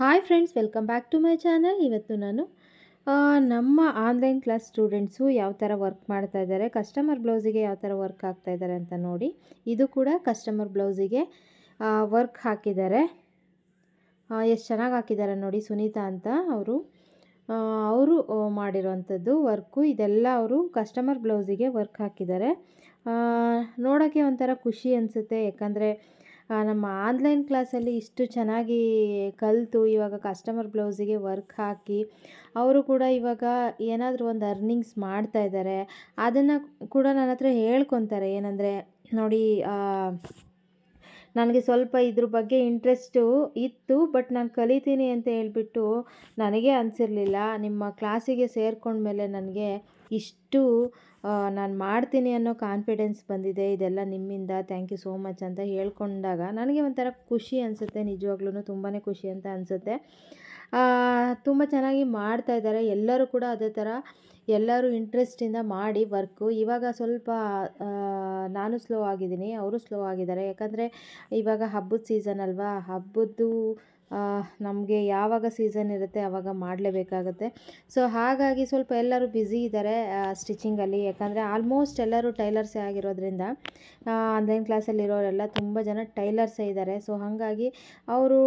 hi friends welcome back to my channel ಇವತ್ತು ನಾನು ನಮ್ಮ ಆನ್ಲೈನ್ ಕ್ಲಾಸ್ ಸ್ಟೂಡೆಂಟ್ಸು ಯಾವ ಥರ ವರ್ಕ್ ಮಾಡ್ತಾ ಇದ್ದಾರೆ ಕಸ್ಟಮರ್ ಬ್ಲೌಸಿಗೆ ಯಾವ ಥರ ವರ್ಕ್ ಆಗ್ತಾ ಇದ್ದಾರೆ ಅಂತ ನೋಡಿ ಇದು ಕೂಡ ಕಸ್ಟಮರ್ ಬ್ಲೌಸಿಗೆ ವರ್ಕ್ ಹಾಕಿದ್ದಾರೆ ಎಷ್ಟು ಚೆನ್ನಾಗಿ ಹಾಕಿದ್ದಾರೆ ನೋಡಿ ಸುನೀತಾ ಅಂತ ಅವರು ಅವರು ಮಾಡಿರೋವಂಥದ್ದು ವರ್ಕು ಇದೆಲ್ಲ ಅವರು ಕಸ್ಟಮರ್ ಬ್ಲೌಸಿಗೆ ವರ್ಕ್ ಹಾಕಿದ್ದಾರೆ ನೋಡೋಕ್ಕೆ ಒಂಥರ ಖುಷಿ ಅನಿಸುತ್ತೆ ಯಾಕಂದರೆ ನಮ್ಮ ಆನ್ಲೈನ್ ಕ್ಲಾಸಲ್ಲಿ ಇಷ್ಟು ಚೆನ್ನಾಗಿ ಕಲಿತು ಇವಾಗ ಕಸ್ಟಮರ್ ಬ್ಲೌಸಿಗೆ ವರ್ಕ್ ಹಾಕಿ ಅವರು ಕೂಡ ಇವಾಗ ಏನಾದರೂ ಒಂದು ಅರ್ನಿಂಗ್ಸ್ ಮಾಡ್ತಾ ಇದ್ದಾರೆ ಅದನ್ನು ಕೂಡ ನನ್ನ ಹತ್ರ ಹೇಳ್ಕೊತಾರೆ ಏನಂದರೆ ನೋಡಿ ನನಗೆ ಸ್ವಲ್ಪ ಇದ್ರ ಬಗ್ಗೆ ಇಂಟ್ರೆಸ್ಟು ಇತ್ತು ಬಟ್ ನಾನು ಕಲಿತೀನಿ ಅಂತ ಹೇಳ್ಬಿಟ್ಟು ನನಗೆ ಅನಿಸಿರಲಿಲ್ಲ ನಿಮ್ಮ ಕ್ಲಾಸಿಗೆ ಮೇಲೆ ನನಗೆ ಇಷ್ಟು ನಾನು ಮಾಡ್ತೀನಿ ಅನ್ನೋ ಕಾನ್ಫಿಡೆನ್ಸ್ ಬಂದಿದೆ ಇದೆಲ್ಲ ನಿಮ್ಮಿಂದ ಥ್ಯಾಂಕ್ ಯು ಸೋ ಮಚ್ ಅಂತ ಹೇಳ್ಕೊಂಡಾಗ ನನಗೆ ಒಂಥರ ಖುಷಿ ಅನಿಸುತ್ತೆ ನಿಜವಾಗ್ಲೂ ತುಂಬಾ ಖುಷಿ ಅಂತ ಅನಿಸುತ್ತೆ ತುಂಬ ಚೆನ್ನಾಗಿ ಮಾಡ್ತಾ ಇದ್ದಾರೆ ಎಲ್ಲರೂ ಕೂಡ ಅದೇ ಥರ ಎಲ್ಲರೂ ಇಂಟ್ರೆಸ್ಟಿಂದ ಮಾಡಿ ವರ್ಕು ಇವಾಗ ಸ್ವಲ್ಪ ನಾನು ಸ್ಲೋ ಆಗಿದ್ದೀನಿ ಅವರು ಸ್ಲೋ ಆಗಿದ್ದಾರೆ ಯಾಕಂದರೆ ಇವಾಗ ಹಬ್ಬದ ಸೀಸನ್ ಅಲ್ವಾ ಹಬ್ಬದ್ದು ನಮಗೆ ಯಾವಾಗ ಸೀಸನ್ ಇರುತ್ತೆ ಆವಾಗ ಮಾಡಲೇಬೇಕಾಗುತ್ತೆ ಸೊ ಹಾಗಾಗಿ ಸ್ವಲ್ಪ ಎಲ್ಲರೂ ಬ್ಯುಸಿ ಇದ್ದಾರೆ ಸ್ಟಿಚಿಂಗಲ್ಲಿ ಯಾಕಂದರೆ ಆಲ್ಮೋಸ್ಟ್ ಎಲ್ಲರೂ ಟೈಲರ್ಸೇ ಆಗಿರೋದ್ರಿಂದ ಆನ್ಲೈನ್ ಕ್ಲಾಸಲ್ಲಿರೋರೆಲ್ಲ ತುಂಬ ಜನ ಟೈಲರ್ಸೇ ಇದ್ದಾರೆ ಸೊ ಹಾಗಾಗಿ ಅವರು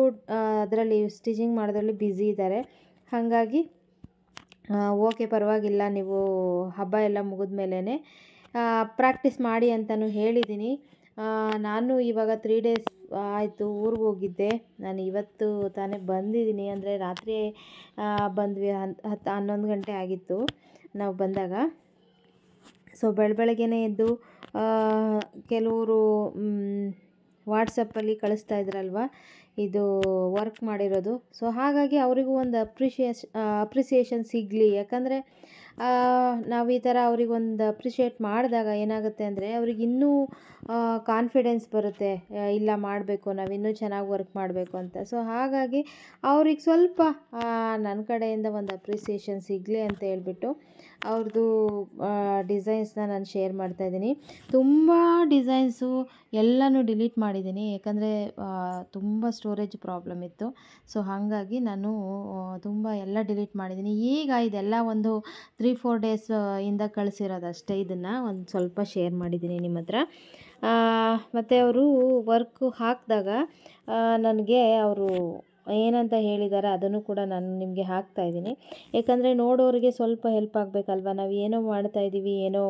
ಅದರಲ್ಲಿ ಸ್ಟಿಚಿಂಗ್ ಮಾಡೋದ್ರಲ್ಲಿ ಬ್ಯುಸಿ ಇದ್ದಾರೆ ಹಾಗಾಗಿ ಓಕೆ ಪರವಾಗಿಲ್ಲ ನೀವು ಹಬ್ಬ ಎಲ್ಲ ಮುಗಿದ ಪ್ರಾಕ್ಟೀಸ್ ಮಾಡಿ ಅಂತಲೂ ಹೇಳಿದ್ದೀನಿ ನಾನು ಇವಾಗ ತ್ರೀ ಡೇಸ್ ಆಯಿತು ಊರಿಗೆ ಹೋಗಿದ್ದೆ ನಾನು ಇವತ್ತು ತಾನೇ ಬಂದಿದ್ದೀನಿ ಅಂದರೆ ರಾತ್ರಿ ಬಂದ್ವಿ ಹತ್ತು ಹನ್ನೊಂದು ಗಂಟೆ ಆಗಿತ್ತು ನಾವು ಬಂದಾಗ ಸೊ ಬೆಳ ಬೆಳಗ್ಗೆನೇ ಎದ್ದು ಕೆಲವರು ವಾಟ್ಸಪ್ಪಲ್ಲಿ ಕಳಿಸ್ತಾ ಇದ್ರಲ್ವ ಇದು ವರ್ಕ್ ಮಾಡಿರೋದು ಸೊ ಹಾಗಾಗಿ ಅವರಿಗೂ ಒಂದು ಅಪ್ರಿಷಿಯೇಷ್ ಅಪ್ರಿಸಿಯೇಷನ್ ಸಿಗಲಿ ಯಾಕಂದರೆ ನಾವು ಈ ಥರ ಒಂದು ಅಪ್ರಿಷಿಯೇಟ್ ಮಾಡಿದಾಗ ಏನಾಗುತ್ತೆ ಅಂದರೆ ಅವ್ರಿಗೆ ಇನ್ನೂ ಕಾನ್ಫಿಡೆನ್ಸ್ ಬರುತ್ತೆ ಇಲ್ಲ ಮಾಡಬೇಕು ನಾವು ಇನ್ನೂ ಚೆನ್ನಾಗಿ ವರ್ಕ್ ಮಾಡಬೇಕು ಅಂತ ಸೊ ಹಾಗಾಗಿ ಅವ್ರಿಗೆ ಸ್ವಲ್ಪ ನನ್ನ ಕಡೆಯಿಂದ ಒಂದು ಅಪ್ರಿಸಿಯೇಷನ್ ಸಿಗಲಿ ಅಂತ ಹೇಳ್ಬಿಟ್ಟು ಅವ್ರದ್ದು ಡಿಸೈನ್ಸ್ನ ನಾನು ಶೇರ್ ಮಾಡ್ತಾ ಇದ್ದೀನಿ ತುಂಬ ಡಿಸೈನ್ಸು ಎಲ್ಲನೂ ಡಿಲೀಟ್ ಮಾಡಿದ್ದೀನಿ ಯಾಕಂದರೆ ತುಂಬ ಸ್ಟೋರೇಜ್ ಪ್ರಾಬ್ಲಮ್ ಇತ್ತು ಸೊ ಹಾಗಾಗಿ ನಾನು ತುಂಬ ಎಲ್ಲ ಡಿಲೀಟ್ ಮಾಡಿದ್ದೀನಿ ಈಗ ಇದೆಲ್ಲ ಒಂದು ತ್ರೀ ಫೋರ್ ಡೇಸ್ ಇಂದ ಕಳಿಸಿರೋದಷ್ಟೇ ಇದನ್ನು ಒಂದು ಸ್ವಲ್ಪ ಶೇರ್ ಮಾಡಿದ್ದೀನಿ ನಿಮ್ಮ ಹತ್ರ ಮತ್ತು ಅವರು ವರ್ಕು ಹಾಕಿದಾಗ ನನಗೆ ಅವರು ಏನಂತ ಹೇಳಿದ್ದಾರೆ ಅದನ್ನು ಕೂಡ ನಾನು ನಿಮಗೆ ಹಾಕ್ತಾ ಇದ್ದೀನಿ ಯಾಕಂದರೆ ನೋಡೋರಿಗೆ ಸ್ವಲ್ಪ ಹೆಲ್ಪ್ ಆಗಬೇಕಲ್ವ ನಾವು ಏನೋ ಮಾಡ್ತಾ ಇದ್ದೀವಿ ಏನೋ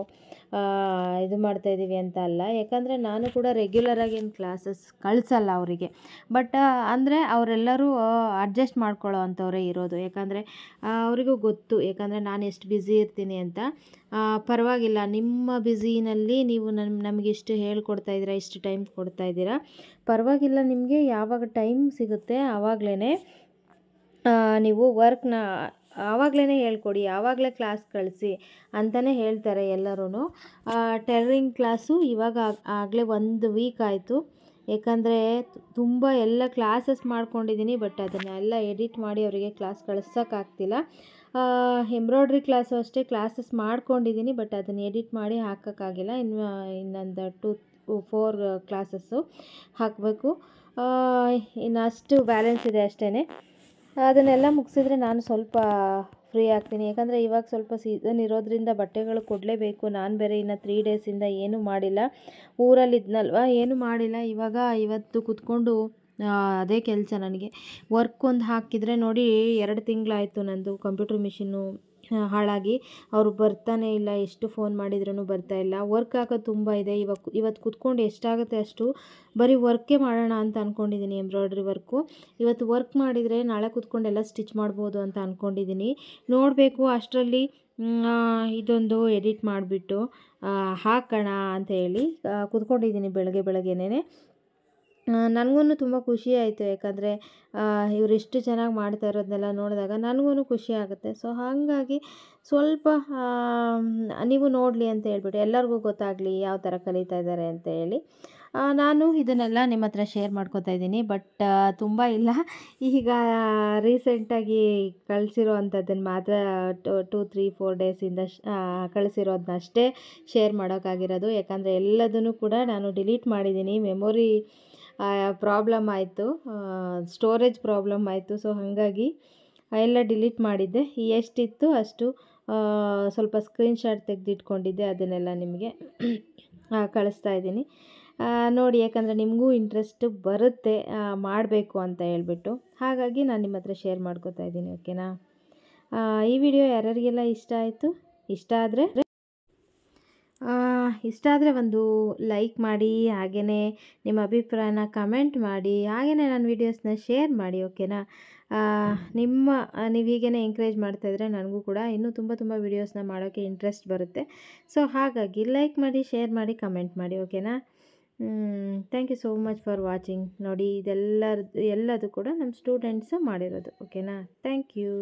ಇದು ಮಾಡ್ತಾಯಿದ್ದೀವಿ ಅಂತ ಅಲ್ಲ ಯಾಕಂದರೆ ನಾನು ಕೂಡ ರೆಗ್ಯುಲರಾಗಿ ಕ್ಲಾಸಸ್ ಕಳಿಸಲ್ಲ ಅವರಿಗೆ ಬಟ್ ಅಂದರೆ ಅವರೆಲ್ಲರೂ ಅಡ್ಜಸ್ಟ್ ಮಾಡ್ಕೊಳ್ಳೋ ಅಂಥವರೇ ಇರೋದು ಯಾಕಂದರೆ ಅವರಿಗೂ ಗೊತ್ತು ಯಾಕಂದರೆ ನಾನು ಎಷ್ಟು ಬ್ಯುಸಿ ಇರ್ತೀನಿ ಅಂತ ಪರವಾಗಿಲ್ಲ ನಿಮ್ಮ ಬ್ಯುಸಿನಲ್ಲಿ ನೀವು ನಮ್ಮ ನಮಗಿಷ್ಟು ಹೇಳ್ಕೊಡ್ತಾ ಇದ್ದೀರಾ ಇಷ್ಟು ಟೈಮ್ ಕೊಡ್ತಾ ಇದ್ದೀರಾ ಪರವಾಗಿಲ್ಲ ನಿಮಗೆ ಯಾವಾಗ ಟೈಮ್ ಸಿಗುತ್ತೆ ಆವಾಗಲೇ ನೀವು ವರ್ಕ್ನ ಆವಾಗಲೇ ಹೇಳ್ಕೊಡಿ ಆವಾಗಲೇ ಕ್ಲಾಸ್ ಕಳಿಸಿ ಅಂತಲೇ ಹೇಳ್ತಾರೆ ಎಲ್ಲರೂ ಟೈಲರಿಂಗ್ ಕ್ಲಾಸು ಇವಾಗ ಆಗಲೇ ಒಂದು ವೀಕ್ ಆಯಿತು ಏಕೆಂದರೆ ತುಂಬ ಎಲ್ಲ ಕ್ಲಾಸಸ್ ಮಾಡ್ಕೊಂಡಿದ್ದೀನಿ ಬಟ್ ಅದನ್ನೆಲ್ಲ ಎಡಿಟ್ ಮಾಡಿ ಅವರಿಗೆ ಕ್ಲಾಸ್ ಕಳಿಸೋಕ್ಕಾಗ್ತಿಲ್ಲ ಎಂಬ್ರಾಯ್ಡ್ರಿ ಕ್ಲಾಸು ಅಷ್ಟೇ ಕ್ಲಾಸಸ್ ಮಾಡ್ಕೊಂಡಿದ್ದೀನಿ ಬಟ್ ಅದನ್ನು ಎಡಿಟ್ ಮಾಡಿ ಹಾಕೋಕ್ಕಾಗಿಲ್ಲ ಇನ್ನು ಇನ್ನೊಂದು ಟು ಫೋರ್ ಕ್ಲಾಸಸ್ಸು ಹಾಕಬೇಕು ಇನ್ನಷ್ಟು ಬ್ಯಾಲೆನ್ಸ್ ಇದೆ ಅಷ್ಟೇ ಅದನ್ನೆಲ್ಲ ಮುಗಿಸಿದ್ರೆ ನಾನು ಸ್ವಲ್ಪ ಫ್ರೀ ಆಗ್ತೀನಿ ಯಾಕಂದರೆ ಇವಾಗ ಸ್ವಲ್ಪ ಸೀಸನ್ ಇರೋದ್ರಿಂದ ಬಟ್ಟೆಗಳು ಕೊಡಲೇಬೇಕು ನಾನು ಬೇರೆ ಇನ್ನು ತ್ರೀ ಡೇಸಿಂದ ಏನೂ ಮಾಡಿಲ್ಲ ಊರಲ್ಲಿ ಇದ್ನಲ್ವ ಏನೂ ಮಾಡಿಲ್ಲ ಇವಾಗ ಇವತ್ತು ಕೂತ್ಕೊಂಡು ಅದೇ ಕೆಲಸ ನನಗೆ ವರ್ಕ್ ಒಂದು ಹಾಕಿದರೆ ನೋಡಿ ಎರಡು ತಿಂಗಳಾಯಿತು ನನ್ನದು ಕಂಪ್ಯೂಟ್ರ್ ಮಿಷಿನ್ನು ಹಾಳಾಗಿ ಅವರು ಬರ್ತಾನೆ ಇಲ್ಲ ಎಷ್ಟು ಫೋನ್ ಮಾಡಿದ್ರೂ ಬರ್ತಾ ಇಲ್ಲ ವರ್ಕ್ ಆಗೋದು ತುಂಬ ಇದೆ ಇವಾಗ ಇವತ್ತು ಕುತ್ಕೊಂಡು ಎಷ್ಟಾಗುತ್ತೆ ಅಷ್ಟು ಬರೀ ವರ್ಕೇ ಮಾಡೋಣ ಅಂತ ಅಂದ್ಕೊಂಡಿದ್ದೀನಿ ಎಂಬ್ರಾಯ್ಡ್ರಿ ವರ್ಕು ಇವತ್ತು ವರ್ಕ್ ಮಾಡಿದರೆ ನಾಳೆ ಎಲ್ಲ ಸ್ಟಿಚ್ ಮಾಡ್ಬೋದು ಅಂತ ಅಂದ್ಕೊಂಡಿದ್ದೀನಿ ನೋಡಬೇಕು ಅಷ್ಟರಲ್ಲಿ ಇದೊಂದು ಎಡಿಟ್ ಮಾಡಿಬಿಟ್ಟು ಹಾಕೋಣ ಅಂತ ಹೇಳಿ ಕುತ್ಕೊಂಡಿದ್ದೀನಿ ಬೆಳಗ್ಗೆ ಬೆಳಗ್ಗೆನೇ ನನಗೂ ತುಂಬ ಖುಷಿ ಆಯಿತು ಯಾಕಂದರೆ ಇವ್ರು ಇಷ್ಟು ಚೆನ್ನಾಗಿ ಮಾಡ್ತಾ ಇರೋದನ್ನೆಲ್ಲ ನೋಡಿದಾಗ ನನಗೂ ಖುಷಿ ಆಗುತ್ತೆ ಸೊ ಹಾಗಾಗಿ ಸ್ವಲ್ಪ ನೀವು ನೋಡಲಿ ಅಂತ ಹೇಳ್ಬಿಟ್ಟು ಎಲ್ಲರಿಗೂ ಗೊತ್ತಾಗಲಿ ಯಾವ ಥರ ಕಲಿತಾ ಇದ್ದಾರೆ ಅಂತ ಹೇಳಿ ನಾನು ಇದನ್ನೆಲ್ಲ ನಿಮ್ಮ ಹತ್ರ ಶೇರ್ ಮಾಡ್ಕೋತಾ ಇದ್ದೀನಿ ಬಟ್ ತುಂಬ ಇಲ್ಲ ಈಗ ರೀಸೆಂಟಾಗಿ ಕಳಿಸಿರೋ ಅಂಥದ್ದನ್ನು ಮಾತ್ರ ಟೂ ತ್ರೀ ಫೋರ್ ಡೇಸಿಂದ ಕಳಿಸಿರೋದನ್ನಷ್ಟೇ ಶೇರ್ ಮಾಡೋಕ್ಕಾಗಿರೋದು ಯಾಕಂದರೆ ಎಲ್ಲದನ್ನು ಕೂಡ ನಾನು ಡಿಲೀಟ್ ಮಾಡಿದ್ದೀನಿ ಮೆಮೊರಿ ಪ್ರಾಬ್ಲಮ್ ಆಯಿತು ಸ್ಟೋರೇಜ್ ಪ್ರಾಬ್ಲಮ್ ಆಯಿತು ಸೊ ಹಾಗಾಗಿ ಎಲ್ಲ ಡಿಲೀಟ್ ಮಾಡಿದ್ದೆ ಎಷ್ಟಿತ್ತು ಅಷ್ಟು ಸ್ವಲ್ಪ ಸ್ಕ್ರೀನ್ಶಾಟ್ ತೆಗೆದಿಟ್ಕೊಂಡಿದ್ದೆ ಅದನ್ನೆಲ್ಲ ನಿಮಗೆ ಕಳಿಸ್ತಾ ಇದ್ದೀನಿ ನೋಡಿ ಯಾಕಂದರೆ ನಿಮಗೂ ಇಂಟ್ರೆಸ್ಟ್ ಬರುತ್ತೆ ಮಾಡಬೇಕು ಅಂತ ಹೇಳ್ಬಿಟ್ಟು ಹಾಗಾಗಿ ನಾನು ನಿಮ್ಮ ಹತ್ರ ಶೇರ್ ಮಾಡ್ಕೋತಾ ಇದ್ದೀನಿ ಓಕೆನಾ ಈ ವಿಡಿಯೋ ಯಾರ್ಯಾರಿಗೆಲ್ಲ ಇಷ್ಟ ಆಯಿತು ಇಷ್ಟ ಆದರೆ ಇಷ್ಟ ಆದರೆ ಒಂದು ಲೈಕ್ ಮಾಡಿ ಹಾಗೆಯೇ ನಿಮ್ಮ ಅಭಿಪ್ರಾಯನ ಕಮೆಂಟ್ ಮಾಡಿ ಹಾಗೆಯೇ ನಾನು ವೀಡಿಯೋಸ್ನ ಶೇರ್ ಮಾಡಿ ಓಕೆನಾ ನಿಮ್ಮ ನೀವು ಹೀಗೇ ಎಂಕರೇಜ್ ಮಾಡ್ತಾಯಿದ್ರೆ ನನಗೂ ಕೂಡ ಇನ್ನೂ ತುಂಬ ತುಂಬ ವೀಡಿಯೋಸ್ನ ಮಾಡೋಕ್ಕೆ ಇಂಟ್ರೆಸ್ಟ್ ಬರುತ್ತೆ ಸೊ ಹಾಗಾಗಿ ಲೈಕ್ ಮಾಡಿ ಶೇರ್ ಮಾಡಿ ಕಮೆಂಟ್ ಮಾಡಿ ಓಕೆನಾ thank you so much for watching ನೋಡಿ ಇದೆಲ್ಲರದ್ದು ಎಲ್ಲದು ಕೂಡ ನಮ್ಮ ಸ್ಟೂಡೆಂಟ್ಸು ಮಾಡಿರೋದು ಓಕೆನಾ ಥ್ಯಾಂಕ್ ಯು